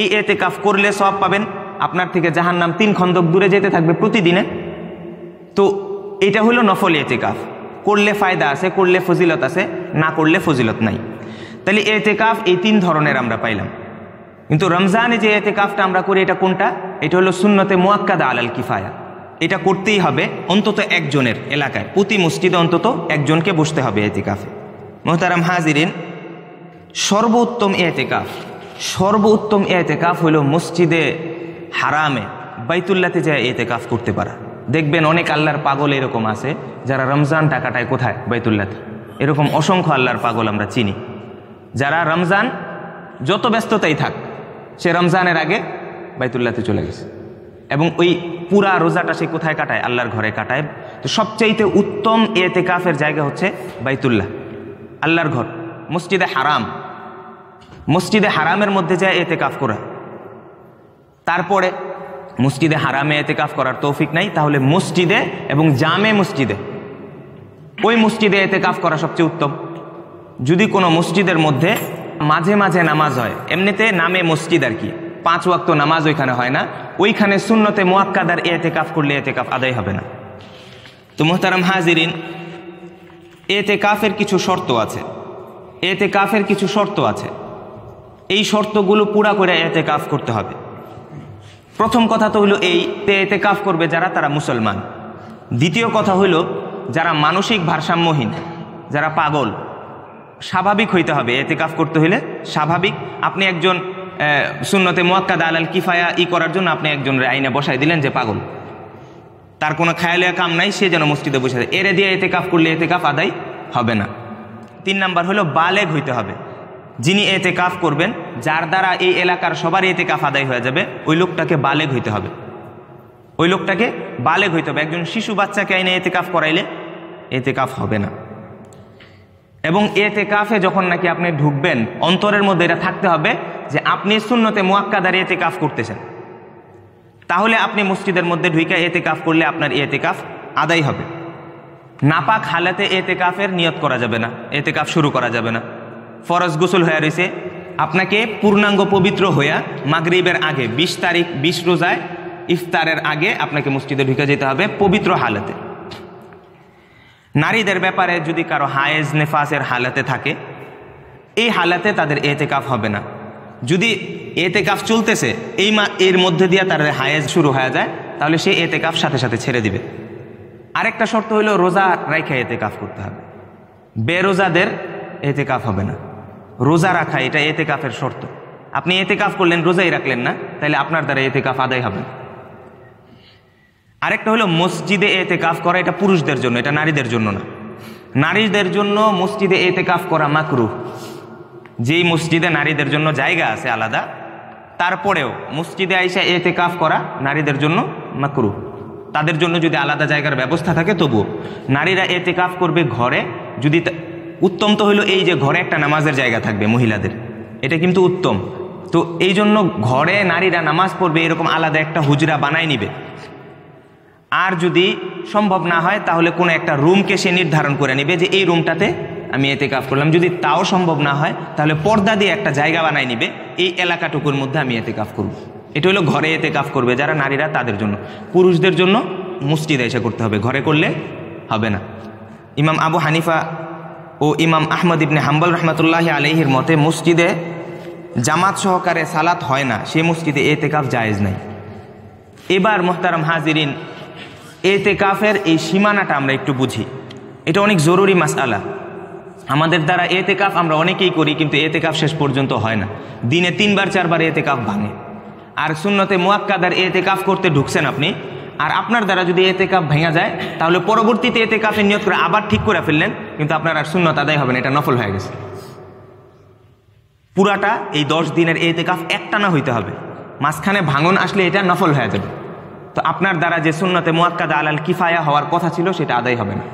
এই এতে কাফ করলে সব পাবেন আপনার থেকে জাহান নাম তিন খন্দক দূরে যেতে থাকবে প্রতিদিনে তো এটা হলো নফল এতে কাফ করলে ফায়দা আছে করলে ফজিলত আছে না করলে ফজিলত নাই তাহলে এতেকাফ এই তিন ধরনের আমরা পাইলাম কিন্তু রমজানে যে এতেকাফটা আমরা করি এটা কোনটা এটা হলো সুন্নতে মোয়াক্কাদা আলাল কিফায়া এটা করতেই হবে অন্তত একজনের এলাকায় প্রতি মসজিদে অন্তত একজনকে বসতে হবে এতেকাফে মোহতারাম হাজিরিন সর্বোত্তম এতেকাফ সর্বোত্তম এতেকাফ হলো মসজিদে হারামে বাইতুল্লাতে যায় এতেকাফ করতে পারা দেখবেন অনেক আল্লাহর পাগল এরকম আছে যারা রমজান টাকাটায় কোথায় বাইতুল্লাতে এরকম অসংখ্য আল্লাহর পাগল আমরা চিনি যারা রমজান যত ব্যস্ততাই থাক সে রমজানের আগে বাইতুল্লাতে চলে গেছে এবং ওই পুরা রোজাটা সে কোথায় কাটায় আল্লাহর ঘরে কাটায় তো সবচাইতে উত্তম এতে কাফের জায়গা হচ্ছে বাইতুল্লাহ আল্লাহর ঘর মসজিদে হারাম মসজিদে হারামের মধ্যে যায় এতে কাফ করা তারপরে মসজিদে হারামে এতে কাফ করার তৌফিক নাই তাহলে মসজিদে এবং জামে মসজিদে ওই মসজিদে এতে কাফ করা সবচেয়ে উত্তম যদি কোনো মসজিদের মধ্যে মাঝে মাঝে নামাজ হয় এমনিতে নামে মসজিদ আর কি পাঁচ ওয়াক্ত নামাজ ওইখানে হয় না ওইখানে শূন্যতে মোয়াক্কাদার কাফ করলে এতে কাফ আদায় হবে না তো মোহতারাম হাজিরিন কাফের কিছু শর্ত আছে এতে কাফের কিছু শর্ত আছে এই শর্তগুলো পুরা করে এতে কাফ করতে হবে প্রথম কথা তো হলো এই তে কাফ করবে যারা তারা মুসলমান দ্বিতীয় কথা হইল যারা মানসিক ভারসাম্যহীন যারা পাগল স্বাভাবিক হইতে হবে এতে কাফ করতে হইলে স্বাভাবিক আপনি একজন সুন্নতে মোয়াক্কাদ দালাল কিফায়া ই করার জন্য আপনি একজনের আইনে বসাই দিলেন যে পাগল তার কোনো খায়ালিয়া কাম নাই সে যেন মসজিদে বসে যায় এরে দিয়ে এতেকাফ করলে এতেকাফ আদায় হবে না তিন নাম্বার হলো বালেগ হইতে হবে যিনি এতে কাফ করবেন যার দ্বারা এই এলাকার সবার এতে কাফ আদায় হয়ে যাবে ওই লোকটাকে বালেগ হইতে হবে ওই লোকটাকে বালেগ হইতে হবে একজন শিশু বাচ্চাকে আইনে এতে কাফ করাইলে এতে কাফ হবে না এবং এতে কাফে যখন নাকি আপনি ঢুকবেন অন্তরের মধ্যে এটা থাকতে হবে যে আপনি শূন্যতে মোয়াক্কাদার এতে কাফ করতেছেন তাহলে আপনি মসজিদের মধ্যে ঢুইকা এতে কাফ করলে আপনার এতে কাফ আদায় হবে নাপাক হালাতে এতে কাফের নিয়ত করা যাবে না এতে কাফ শুরু করা যাবে না ফরজ গোসল হয়ে রয়েছে আপনাকে পূর্ণাঙ্গ পবিত্র হইয়া মাগরীবের আগে ২০ তারিখ বিশ রোজায় ইফতারের আগে আপনাকে মসজিদে ঢুকে যেতে হবে পবিত্র হালাতে নারীদের ব্যাপারে যদি কারো হায়েজ নেফাসের হালাতে থাকে এই হালাতে তাদের এতেকাফ হবে না যদি এতেকাফ চলতেছে এই মা এর মধ্যে দিয়ে তাদের হায়েজ শুরু হয়ে যায় তাহলে সে এতেকাফ সাথে সাথে ছেড়ে দিবে আরেকটা শর্ত হইল রোজা এতে এতেকাফ করতে হবে বেরোজাদের এতেকাফ হবে না রোজা রাখা এটা এতেকাফের শর্ত আপনি এতেকাফ করলেন রোজাই রাখলেন না তাহলে আপনার দ্বারা এতেকাফ আদায় হবে না আরেকটা হলো মসজিদে এতে কাফ করা এটা পুরুষদের জন্য এটা নারীদের জন্য না নারীদের জন্য মসজিদে এতেকাফ করা মাকরু যেই মসজিদে নারীদের জন্য জায়গা আছে আলাদা তারপরেও মসজিদে আইসা এতেকাফ করা নারীদের জন্য মাকরু তাদের জন্য যদি আলাদা জায়গার ব্যবস্থা থাকে তবুও নারীরা কাফ করবে ঘরে যদি উত্তম তো হলো এই যে ঘরে একটা নামাজের জায়গা থাকবে মহিলাদের এটা কিন্তু উত্তম তো এই জন্য ঘরে নারীরা নামাজ পড়বে এরকম আলাদা একটা হুজরা বানায় নিবে আর যদি সম্ভব না হয় তাহলে কোনো একটা রুমকে সে নির্ধারণ করে নেবে যে এই রুমটাতে আমি এতে কাজ করলাম যদি তাও সম্ভব না হয় তাহলে পর্দা দিয়ে একটা জায়গা বানাই নিবে এই এলাকাটুকুর মধ্যে আমি এতে কাফ করব এটা হলো ঘরে এতে কাফ করবে যারা নারীরা তাদের জন্য পুরুষদের জন্য মুসজিদ এসে করতে হবে ঘরে করলে হবে না ইমাম আবু হানিফা ও ইমাম আহমদ ইবনে হাম্বল রহমতুল্লাহ আলহির মতে মসজিদে জামাত সহকারে সালাত হয় না সে মসজিদে এতে এতেকাফ জায়েজ নাই এবার মোহতারাম হাজিরিন এতে কাফের এই সীমানাটা আমরা একটু বুঝি এটা অনেক জরুরি মাস আলা আমাদের দ্বারা এতে কাফ আমরা অনেকেই করি কিন্তু এতে কাফ শেষ পর্যন্ত হয় না দিনে তিনবার চারবার এতে কাফ ভাঙে আর শূন্যতে মোয়াক্কাদার এতে কাফ করতে ঢুকছেন আপনি আর আপনার দ্বারা যদি এতে কাপ ভেঙা যায় তাহলে পরবর্তীতে এতে কাপে নিয়োগ করে আবার ঠিক করে ফেললেন কিন্তু আপনার আর শূন্য তাদাই হবে না এটা নফল হয়ে গেছে পুরাটা এই দশ দিনের এতে কাপ একটা না হইতে হবে মাঝখানে ভাঙন আসলে এটা নফল হয়ে যাবে তো আপনার দ্বারা যে সুন্নতে মোয়াক্কাদা আলাল কিফায়া হওয়ার কথা ছিল সেটা আদায় হবে না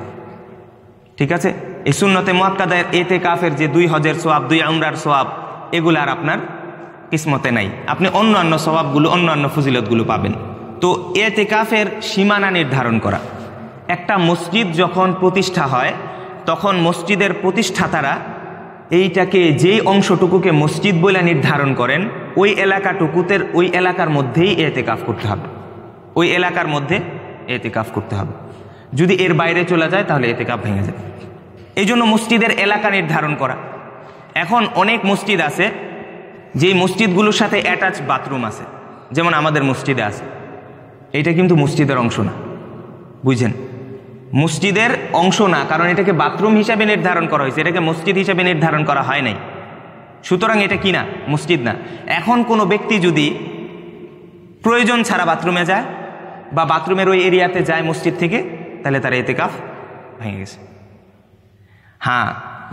ঠিক আছে এই সুন্নতে মোয়াক্কাদায়ের এতে কাফের যে দুই হজের সোয়াব দুই আমরার সোয়াব এগুলো আর আপনার কিসমতে নাই আপনি অন্য অন্য স্বভাবগুলো অন্য অন্য ফজিলতগুলো পাবেন তো এতে কাফের সীমানা নির্ধারণ করা একটা মসজিদ যখন প্রতিষ্ঠা হয় তখন মসজিদের প্রতিষ্ঠাতারা এইটাকে যেই অংশটুকুকে মসজিদ বলে নির্ধারণ করেন ওই এলাকাটুকুতে ওই এলাকার মধ্যেই এতেকাফ করতে হবে ওই এলাকার মধ্যে এতেকাফ করতে হবে যদি এর বাইরে চলে যায় তাহলে এতেকাফ ভেঙে যাবে এই জন্য মসজিদের এলাকা নির্ধারণ করা এখন অনেক মসজিদ আছে যেই মসজিদগুলোর সাথে অ্যাটাচ বাথরুম আছে যেমন আমাদের মসজিদে আছে এটা কিন্তু মসজিদের অংশ না বুঝছেন মসজিদের অংশ না কারণ এটাকে বাথরুম হিসাবে নির্ধারণ করা হয়েছে এটাকে মসজিদ হিসাবে নির্ধারণ করা হয় নাই সুতরাং এটা কি না মসজিদ না এখন কোনো ব্যক্তি যদি প্রয়োজন ছাড়া বাথরুমে যায় বা বাথরুমের ওই এরিয়াতে যায় মসজিদ থেকে তাহলে এতে এতেকাফ ভেঙে গেছে হ্যাঁ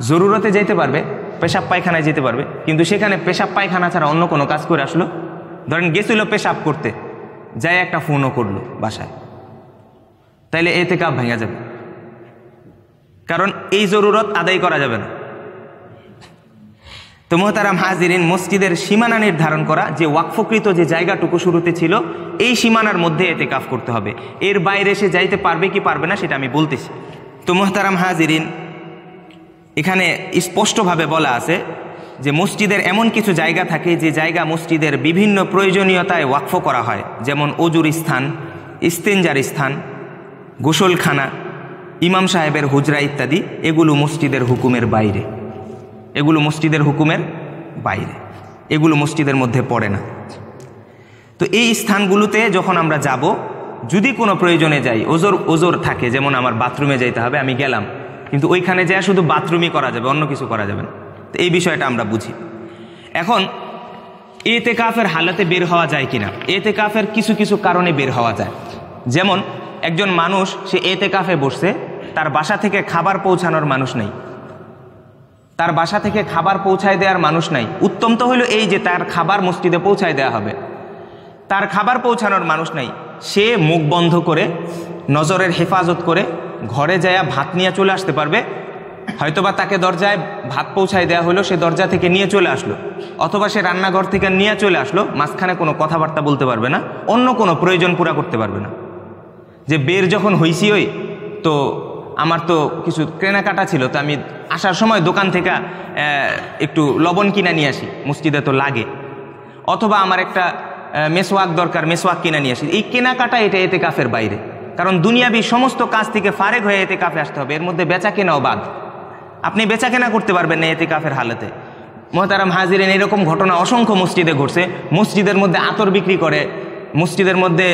জরুরতে যেতে পারবে পেশাব পায়খানায় যেতে পারবে কিন্তু সেখানে পেশাব পায়খানা ছাড়া অন্য কোনো কাজ করে আসলো ধরেন গেছিল পেশাব করতে যাই একটা ফোনও করলো বাসায় তাইলে এতে কাপ ভেঙে যাবে কারণ এই জরুরত আদায় করা যাবে না তো মোহতারাম হাজিরিন মসজিদের সীমানা নির্ধারণ করা যে ওয়াকফকৃত যে জায়গাটুকু শুরুতে ছিল এই সীমানার মধ্যে এতে কাফ করতে হবে এর বাইরে সে যাইতে পারবে কি পারবে না সেটা আমি বলতেছি তো মোহতারাম হাজিরিন এখানে স্পষ্টভাবে বলা আছে যে মসজিদের এমন কিছু জায়গা থাকে যে জায়গা মসজিদের বিভিন্ন প্রয়োজনীয়তায় ওয়াকফ করা হয় যেমন অজুর স্থান ইস্তেঞ্জার স্থান গোসলখানা ইমাম সাহেবের হুজরা ইত্যাদি এগুলো মসজিদের হুকুমের বাইরে এগুলো মসজিদের হুকুমের বাইরে এগুলো মসজিদের মধ্যে পড়ে না তো এই স্থানগুলোতে যখন আমরা যাব যদি কোনো প্রয়োজনে যাই ওজোর ওজোর থাকে যেমন আমার বাথরুমে যাইতে হবে আমি গেলাম কিন্তু ওইখানে যায় শুধু বাথরুমই করা যাবে অন্য কিছু করা যাবে না তো এই বিষয়টা আমরা বুঝি এখন এতে কাফের হালাতে বের হওয়া যায় কিনা এতে কাফের কিছু কিছু কারণে বের হওয়া যায় যেমন একজন মানুষ সে এতে কাফে বসছে তার বাসা থেকে খাবার পৌঁছানোর মানুষ নেই তার বাসা থেকে খাবার পৌঁছায় দেওয়ার মানুষ নাই উত্তম তো হইল এই যে তার খাবার মসজিদে পৌঁছায় দেওয়া হবে তার খাবার পৌঁছানোর মানুষ নাই সে মুখ বন্ধ করে নজরের হেফাজত করে ঘরে যায়া ভাত নিয়ে চলে আসতে পারবে হয়তোবা তাকে দরজায় ভাত পৌঁছায় দেওয়া হলো সে দরজা থেকে নিয়ে চলে আসলো অথবা সে রান্নাঘর থেকে নিয়ে চলে আসলো মাঝখানে কোনো কথাবার্তা বলতে পারবে না অন্য কোনো প্রয়োজন পুরা করতে পারবে না যে বের যখন হইসি ওই তো আমার তো কিছু কেনাকাটা ছিল তো আমি আসার সময় দোকান থেকে একটু লবণ কিনে নিয়ে আসি মসজিদে তো লাগে অথবা আমার একটা মেসোয়াক দরকার মেসোয়াক কিনা নিয়ে আসি এই কেনাকাটা এটা এতে কাফের বাইরে কারণ দুনিয়াবি সমস্ত কাজ থেকে ফারেক হয়ে এতে কাফে আসতে হবে এর মধ্যে বেচা কেনাও বাদ আপনি বেচা কেনা করতে পারবেন না এতে কাফের হালতে মহতারাম হাজিরেন এরকম ঘটনা অসংখ্য মসজিদে ঘটছে মসজিদের মধ্যে আতর বিক্রি করে মসজিদের মধ্যে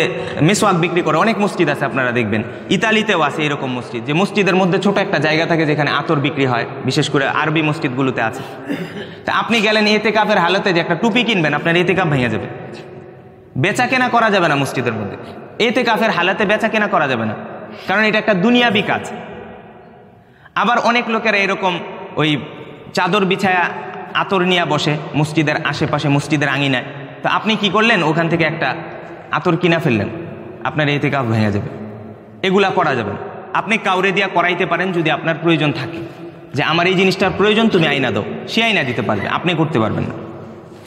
মেসোয়াক বিক্রি করে অনেক মসজিদ আছে আপনারা দেখবেন ইতালিতেও আছে এরকম মসজিদ যে মসজিদের মধ্যে ছোট একটা জায়গা থাকে যেখানে আতর বিক্রি হয় বিশেষ করে আরবি মসজিদগুলোতে আছে তা আপনি গেলেন এতে কাপের হালতে যে একটা টুপি কিনবেন আপনার এতে কাপ ভেঙে যাবে বেচা কেনা করা যাবে না মসজিদের মধ্যে এতে কাফের হালাতে বেচা কেনা করা যাবে না কারণ এটা একটা দুনিয়াবি কাজ আবার অনেক লোকেরা এরকম ওই চাদর বিছায়া আতর নিয়ে বসে মসজিদের আশেপাশে মসজিদের আঙিনায় তো আপনি কি করলেন ওখান থেকে একটা আতর কিনা ফেললেন আপনার এতে কাপ ভেঙে যাবে এগুলা করা যাবে আপনি কাউরে দিয়া করাইতে পারেন যদি আপনার প্রয়োজন থাকে যে আমার এই জিনিসটার প্রয়োজন তুমি আইনা দাও সে আইনা দিতে পারবে আপনি করতে পারবেন না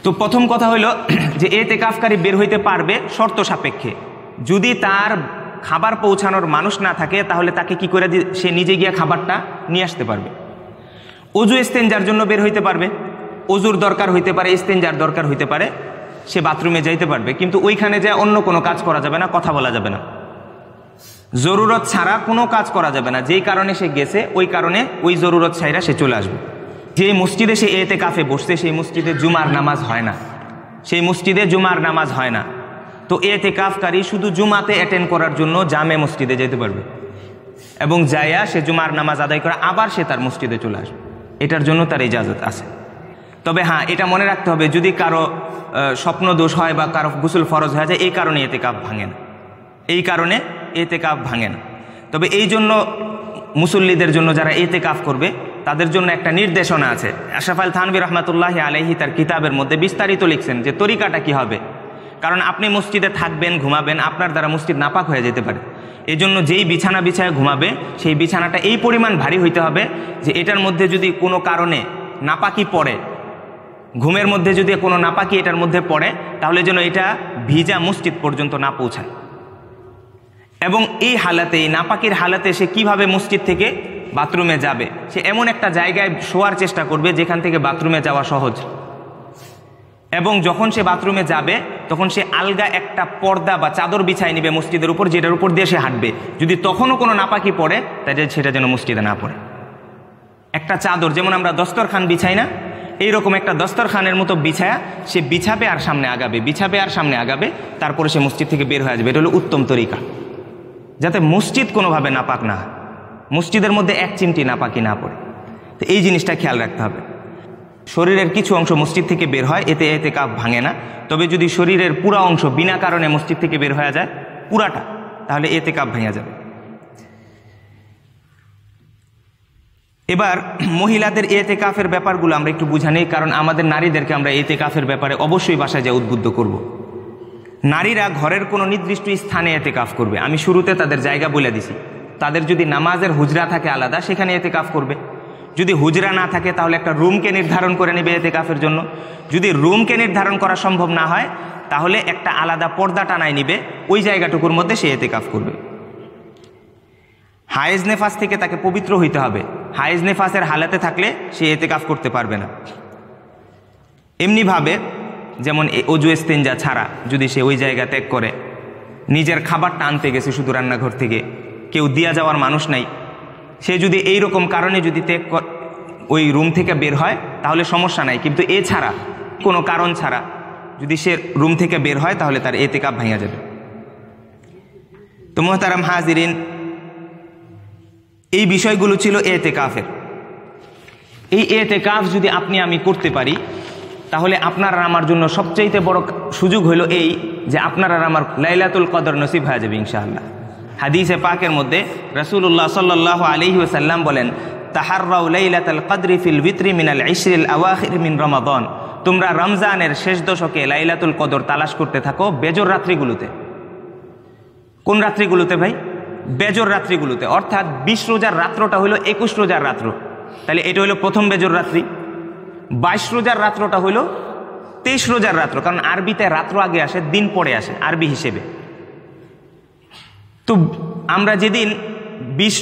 তো প্রথম কথা হলো যে এতে কাফকারী বের হইতে পারবে শর্ত সাপেক্ষে যদি তার খাবার পৌঁছানোর মানুষ না থাকে তাহলে তাকে কি করে সে নিজে গিয়া খাবারটা নিয়ে আসতে পারবে অজু স্তেঞ্জার জন্য বের হইতে পারবে অজুর দরকার হইতে পারে স্তেঞ্জার দরকার হইতে পারে সে বাথরুমে যাইতে পারবে কিন্তু ওইখানে যে অন্য কোনো কাজ করা যাবে না কথা বলা যাবে না জরুরত ছাড়া কোনো কাজ করা যাবে না যেই কারণে সে গেছে ওই কারণে ওই জরুরত ছাইরা সে চলে আসবে যে মসজিদে সে এতে কাফে বসছে সেই মসজিদে জুমার নামাজ হয় না সেই মসজিদে জুমার নামাজ হয় না তো এতে কাফকারী শুধু জুমাতে অ্যাটেন্ড করার জন্য জামে মসজিদে যেতে পারবে এবং যাইয়া সে জুমার নামাজ আদায় করে আবার সে তার মসজিদে চলে আসবে এটার জন্য তার ইজাজত আছে তবে হ্যাঁ এটা মনে রাখতে হবে যদি কারো স্বপ্ন দোষ হয় বা কারো গুসল ফরজ হয়ে যায় এই কারণে এতে কাপ ভাঙে না এই কারণে এতে কাপ ভাঙে না তবে এই জন্য মুসল্লিদের জন্য যারা এতে কাফ করবে তাদের জন্য একটা নির্দেশনা আছে আশাফাল থানবির রহমাতুল্লাহ আলহি তার কিতাবের মধ্যে বিস্তারিত লিখছেন যে তরিকাটা কি হবে কারণ আপনি মসজিদে থাকবেন ঘুমাবেন আপনার দ্বারা মসজিদ নাপাক হয়ে যেতে পারে এই জন্য যেই বিছানা বিছায় ঘুমাবে সেই বিছানাটা এই পরিমাণ ভারী হইতে হবে যে এটার মধ্যে যদি কোনো কারণে নাপাকি পড়ে ঘুমের মধ্যে যদি কোনো নাপাকি এটার মধ্যে পড়ে তাহলে যেন এটা ভিজা মসজিদ পর্যন্ত না পৌঁছায় এবং এই হালাতে এই নাপাকির হালাতে সে কিভাবে মসজিদ থেকে বাথরুমে যাবে সে এমন একটা জায়গায় শোয়ার চেষ্টা করবে যেখান থেকে বাথরুমে যাওয়া সহজ এবং যখন সে বাথরুমে যাবে তখন সে আলগা একটা পর্দা বা চাদর বিছাই নিবে মসজিদের উপর যেটার উপর দিয়ে সে হাঁটবে যদি তখনও কোনো নাপাকি পড়ে তাহলে সেটা যেন মসজিদে না পড়ে একটা চাদর যেমন আমরা দস্তরখান বিছাই না এইরকম একটা দস্তরখানের মতো বিছায়া সে বিছাবে আর সামনে আগাবে বিছাবে আর সামনে আগাবে তারপরে সে মসজিদ থেকে বের হয়ে আসবে এটা হলো উত্তম তরিকা যাতে মসজিদ কোনোভাবে নাপাক না মসজিদের মধ্যে এক চিমটি পাকি না পড়ে তো এই জিনিসটা খেয়াল রাখতে হবে শরীরের কিছু অংশ মসজিদ থেকে বের হয় এতে এতে কাপ ভাঙে না তবে যদি শরীরের পুরা অংশ বিনা কারণে মসজিদ থেকে বের হয়ে যায় পুরাটা তাহলে এতে কাপ ভেঙে যাবে এবার মহিলাদের এতে কাফের ব্যাপারগুলো আমরা একটু নেই কারণ আমাদের নারীদেরকে আমরা এতে কাফের ব্যাপারে অবশ্যই বাসায় যা উদ্বুদ্ধ করব। নারীরা ঘরের কোনো নির্দিষ্ট স্থানে এতে কাফ করবে আমি শুরুতে তাদের জায়গা বলে দিছি তাদের যদি নামাজের হুজরা থাকে আলাদা সেখানে এতে কাফ করবে যদি হুজরা না থাকে তাহলে একটা রুমকে নির্ধারণ করে নেবে এতে কাফের জন্য যদি রুমকে নির্ধারণ করা সম্ভব না হয় তাহলে একটা আলাদা পর্দা টানায় নিবে ওই জায়গাটুকুর মধ্যে সে এতে কাফ করবে হায়েজ নেফাস থেকে তাকে পবিত্র হইতে হবে হায়েজ নেফাসের হালাতে থাকলে সে এতে কাফ করতে পারবে না এমনিভাবে যেমন অজু এস্তেঞ্জা ছাড়া যদি সে ওই জায়গা ত্যাগ করে নিজের খাবারটা আনতে গেছে শুধু রান্নাঘর থেকে কেউ দিয়া যাওয়ার মানুষ নাই সে যদি এই রকম কারণে যদি ত্যাগ ওই রুম থেকে বের হয় তাহলে সমস্যা নাই কিন্তু এ ছাড়া কোনো কারণ ছাড়া যদি সে রুম থেকে বের হয় তাহলে তার এতে কাপ ভাঙা যাবে তো মোহতারাম হাজিরিন এই বিষয়গুলো ছিল এতে কাফের এই এতে কাফ যদি আপনি আমি করতে পারি তাহলে আপনার আমার জন্য সবচেয়ে বড় সুযোগ হলো এই যে আপনারা আর আমার লাইলাতুল কদর নসিব হয়ে যাবে ইনশাআল্লাহ হাদিসে পাকের মধ্যে রসুল্লাহ সাল্লাহ আলহি ওসাল্লাম বলেন তাহার্রাউ লাইলাতাল কদরি ফিল বিত্রি মিনাল ইসরিল আওয়াখির মিন রমাদন তোমরা রমজানের শেষ দশকে লাইলাতুল কদর তালাশ করতে থাকো বেজর রাত্রিগুলোতে কোন রাত্রিগুলোতে ভাই বেজর রাত্রিগুলোতে অর্থাৎ বিশ রোজার রাত্রটা হলো একুশ রোজার রাত্র তাহলে এটা হলো প্রথম বেজর রাত্রি বাইশ রোজার রাত্রটা হলো তেইশ রোজার রাত্র কারণ আরবিতে রাত্র আগে আসে দিন পরে আসে আরবি হিসেবে তো আমরা যেদিন বিশ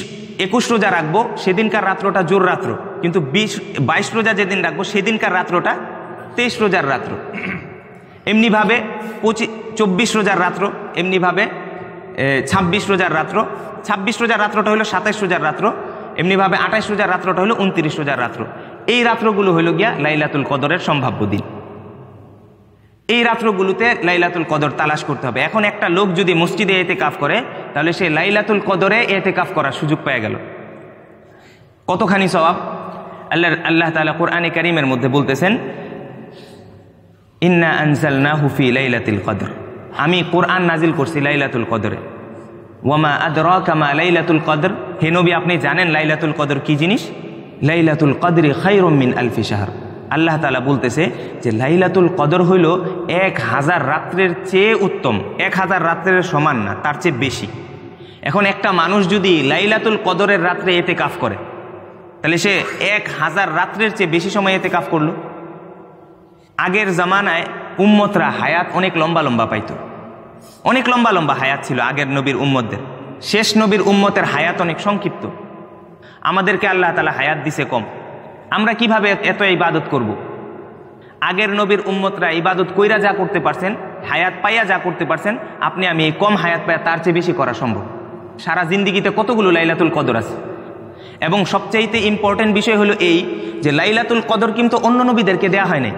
একুশ রোজা রাখবো সেদিনকার রাত্রটা জোর রাত্র কিন্তু বিশ বাইশ রোজা যেদিন রাখবো সেদিনকার রাত্রটা তেইশ রোজার রাত্র এমনিভাবে পঁচিশ চব্বিশ রোজার রাত্র এমনিভাবে ছাব্বিশ রোজার রাত্র ছাব্বিশ রোজার রাত্রটা হলো সাতাইশ রোজার রাত্র এমনিভাবে আঠাইশ রোজার রাত্রটা হলো উনত্রিশ রোজার রাত্র এই রাত্রগুলো হলো গিয়া লাইলাতুল কদরের সম্ভাব্য দিন এই রাত্রগুলোতে লাইলাতুল কদর তালাশ করতে হবে এখন একটা লোক যদি মসজিদে এতে কাফ করে তাহলে সে লাইলাতুল কদরে এতে কাফ করার সুযোগ পেয়ে গেল কতখানি স্বভাব আল্লাহ আল্লাহ তালা কোরআনে কারিমের মধ্যে বলতেছেন ইন্না আনসাল না হুফি লাইলাতুল কদর আমি কোরআন নাজিল করছি লাইলাতুল কদরে ওয়ামা আদর কামা লাইলাতুল কদর হে নবী আপনি জানেন লাইলাতুল কদর কি জিনিস লাইলাতুল কদরে খাইরমিন আলফি শাহর আল্লাহ তালা বলতেছে যে লাইলাতুল কদর হইল এক হাজার রাত্রের চেয়ে উত্তম এক হাজার রাত্রের সমান না তার চেয়ে বেশি এখন একটা মানুষ যদি লাইলাতুল কদরের রাত্রে এতে কাফ করে তাহলে সে এক হাজার রাত্রের চেয়ে বেশি সময় এতে কাফ করলো আগের জামানায় উম্মতরা হায়াত অনেক লম্বা লম্বা পাইত অনেক লম্বা লম্বা হায়াত ছিল আগের নবীর উম্মতদের শেষ নবীর উম্মতের হায়াত অনেক সংক্ষিপ্ত আমাদেরকে আল্লাহ তালা হায়াত দিছে কম আমরা কিভাবে এত ইবাদত করব। আগের নবীর উম্মতরা ইবাদত কইরা যা করতে পারছেন হায়াত পাইয়া যা করতে পারছেন আপনি আমি এই কম হায়াত পাইয়া তার চেয়ে বেশি করা সম্ভব সারা জিন্দিগিতে কতগুলো লাইলাতুল কদর আছে এবং সবচাইতে ইম্পর্টেন্ট বিষয় হলো এই যে লাইলাতুল কদর কিন্তু অন্য নবীদেরকে দেওয়া হয় নাই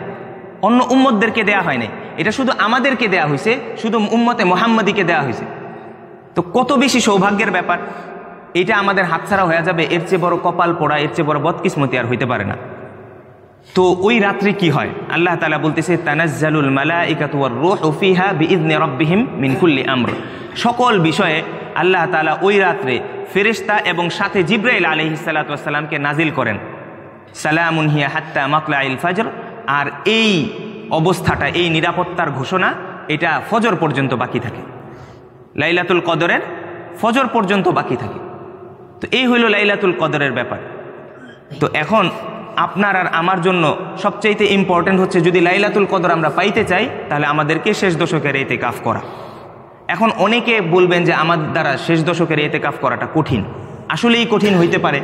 অন্য উম্মতদেরকে দেয়া হয় নাই এটা শুধু আমাদেরকে দেয়া হয়েছে শুধু উম্মতে মোহাম্মদীকে দেয়া হয়েছে তো কত বেশি সৌভাগ্যের ব্যাপার এটা আমাদের হাতছাড়া হয়ে যাবে এর চেয়ে বড় কপাল পড়া এর চেয়ে বড় বদকিসমতি আর হইতে পারে না তো ওই রাত্রে কি হয় আল্লাহ তালা বলতেছে তানাজ্জালুল মালা ইকাতুয়ার রোহ ফিহা বিদনে মিনকুল্লি আমর সকল বিষয়ে আল্লাহ তালা ওই রাত্রে ফেরিস্তা এবং সাথে জিব্রাইল আলহিসাল্লাতামকে নাজিল করেন সালামুন হিয়া হাত্তা মাকলা ইল ফাজর আর এই অবস্থাটা এই নিরাপত্তার ঘোষণা এটা ফজর পর্যন্ত বাকি থাকে লাইলাতুল কদরের ফজর পর্যন্ত বাকি থাকে তো এই হইল লাইলাতুল কদরের ব্যাপার তো এখন আপনার আর আমার জন্য সবচাইতে ইম্পর্টেন্ট হচ্ছে যদি লাইলাতুল কদর আমরা পাইতে চাই তাহলে আমাদেরকে শেষ দশকের এতে কাফ করা এখন অনেকে বলবেন যে আমার দ্বারা শেষ দশকের এতে কাফ করাটা কঠিন আসলেই কঠিন হইতে পারে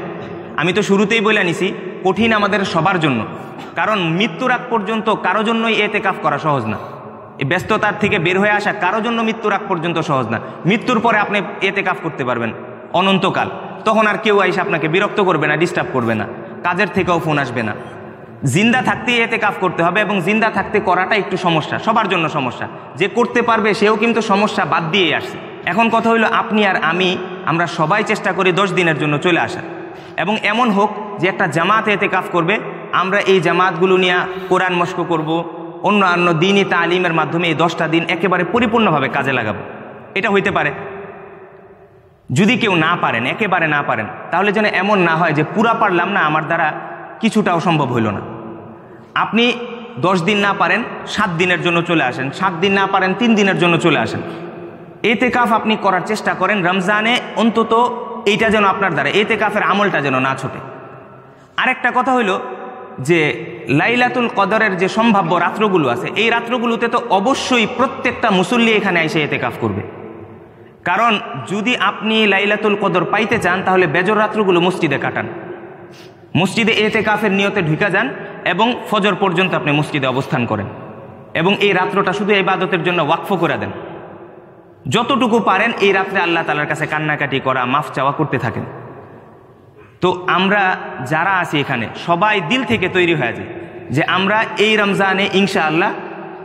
আমি তো শুরুতেই বলে নিছি কঠিন আমাদের সবার জন্য কারণ মৃত্যুর আগ পর্যন্ত কারো জন্যই এতে কাফ করা সহজ না এই ব্যস্ততার থেকে বের হয়ে আসা কারো জন্য মৃত্যুর আগ পর্যন্ত সহজ না মৃত্যুর পরে আপনি এতে কাফ করতে পারবেন অনন্তকাল তখন আর কেউ আইসে আপনাকে বিরক্ত করবে না ডিস্টার্ব করবে না কাজের থেকেও ফোন আসবে না জিন্দা থাকতেই এতে কাফ করতে হবে এবং জিন্দা থাকতে করাটা একটু সমস্যা সবার জন্য সমস্যা যে করতে পারবে সেও কিন্তু সমস্যা বাদ দিয়ে আসছে এখন কথা হলো আপনি আর আমি আমরা সবাই চেষ্টা করি দশ দিনের জন্য চলে আসা এবং এমন হোক যে একটা জামাতে এতে কাফ করবে আমরা এই জামাতগুলো নিয়ে কোরআন মস্ক করব অন্য অন্য দিনই তালিমের মাধ্যমে এই দশটা দিন একেবারে পরিপূর্ণভাবে কাজে লাগাবো এটা হইতে পারে যদি কেউ না পারেন একেবারে না পারেন তাহলে যেন এমন না হয় যে পুরা পারলাম না আমার দ্বারা কিছুটাও সম্ভব হইল না আপনি দশ দিন না পারেন সাত দিনের জন্য চলে আসেন সাত দিন না পারেন তিন দিনের জন্য চলে আসেন এতে কাফ আপনি করার চেষ্টা করেন রমজানে অন্তত এইটা যেন আপনার দ্বারা এতে কাফের আমলটা যেন না ছোটে আরেকটা কথা হলো যে লাইলাতুল কদরের যে সম্ভাব্য রাত্রগুলো আছে এই রাত্রগুলোতে তো অবশ্যই প্রত্যেকটা মুসল্লি এখানে এসে এতে কাফ করবে কারণ যদি আপনি লাইলাতুল কদর পাইতে চান তাহলে বেজর রাত্রগুলো মসজিদে কাটান মসজিদে এতে কাফের নিয়তে ঢুকা যান এবং ফজর পর্যন্ত আপনি মসজিদে অবস্থান করেন এবং এই রাত্রটা শুধু এই বাদতের জন্য ওয়াকফ করে দেন যতটুকু পারেন এই রাত্রে আল্লাহ তালার কাছে কান্নাকাটি করা মাফ চাওয়া করতে থাকেন তো আমরা যারা আছি এখানে সবাই দিল থেকে তৈরি হয়ে যায় যে আমরা এই রমজানে ইনশা আল্লাহ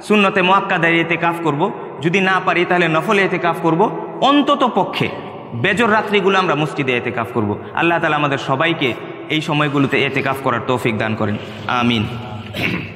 শূন্যতে মোয়াক্কাদার এতে কাফ করব। যদি না পারি তাহলে নফলে এতে কাফ করব। অন্তত পক্ষে বেজর রাত্রিগুলো আমরা মসজিদে এতে কাফ করব। আল্লাহ তালা আমাদের সবাইকে এই সময়গুলোতে এতে কাফ করার তৌফিক দান করেন আমিন